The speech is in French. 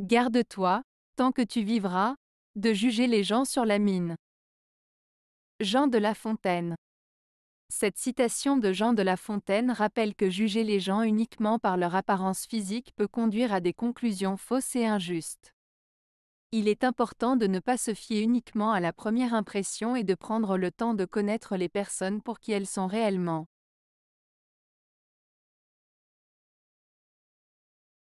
Garde-toi, tant que tu vivras, de juger les gens sur la mine. Jean de La Fontaine. Cette citation de Jean de La Fontaine rappelle que juger les gens uniquement par leur apparence physique peut conduire à des conclusions fausses et injustes. Il est important de ne pas se fier uniquement à la première impression et de prendre le temps de connaître les personnes pour qui elles sont réellement.